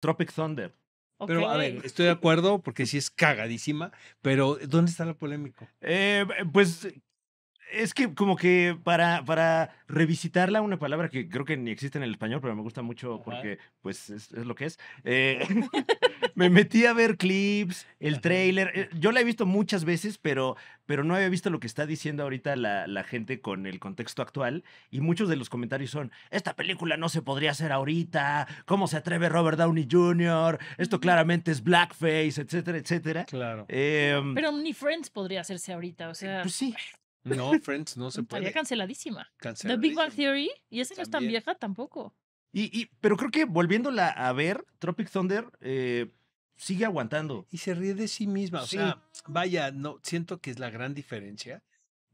Tropic Thunder. Pero a ver, estoy de acuerdo porque sí es cagadísima, pero ¿dónde está la polémica? Eh, eh, pues es que como que para, para revisitarla, una palabra que creo que ni existe en el español, pero me gusta mucho porque pues es, lo que es, eh, me metí a ver clips, el trailer, eh, yo la he visto muchas veces, pero, pero no había visto lo que está diciendo ahorita la, la, gente con el contexto actual y muchos de los comentarios son, esta película no se podría hacer ahorita, ¿cómo se atreve Robert Downey Jr.? Esto claramente es blackface, etcétera, etcétera. Claro. Em, pero ni Friends podría hacerse ahorita, o eh, pues sea... Pues sí. No, Friends no se puede. Estaría canceladísima. The Big Bang Theory, y esa no es tan vieja tampoco. Y, y, pero creo que volviéndola a ver, Tropic Thunder eh, sigue aguantando. Y se ríe de sí misma. O sea, vaya, no, siento que es la gran diferencia.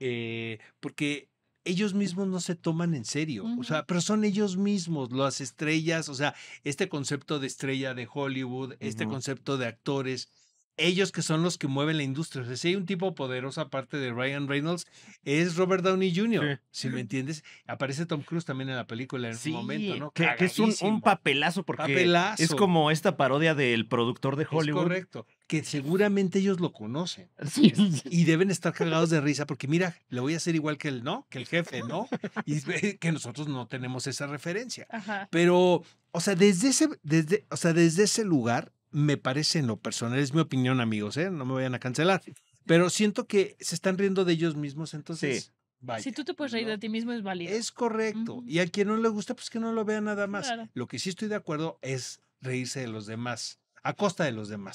Eh, porque ellos mismos no se toman en serio, o sea, pero son ellos mismos, las estrellas, o sea, este concepto de estrella de Hollywood, este concepto de actores, ellos que son los que mueven la industria. O sea, si hay un tipo poderoso aparte de Ryan Reynolds, es Robert Downey Jr., si me entiendes. Aparece Tom Cruise también en la película en ese momento, ¿no? Que, es un, papelazo porque es como esta parodia del productor de Hollywood. Es correcto, que seguramente ellos lo conocen. Y deben estar cargados de risa porque mira, le voy a hacer igual que el, ¿no? Que el jefe, ¿no? Y que nosotros no tenemos esa referencia. Pero, o sea, desde ese, desde, o sea, desde ese lugar me parece en lo personal, es mi opinión amigos, ¿eh? no me vayan a cancelar, pero siento que se están riendo de ellos mismos, entonces... si tú te puedes reír de ti mismo es válido. Es correcto. Y a quien no le gusta, pues que no lo vea nada más. Lo que sí estoy de acuerdo es reírse de los demás, a costa de los demás.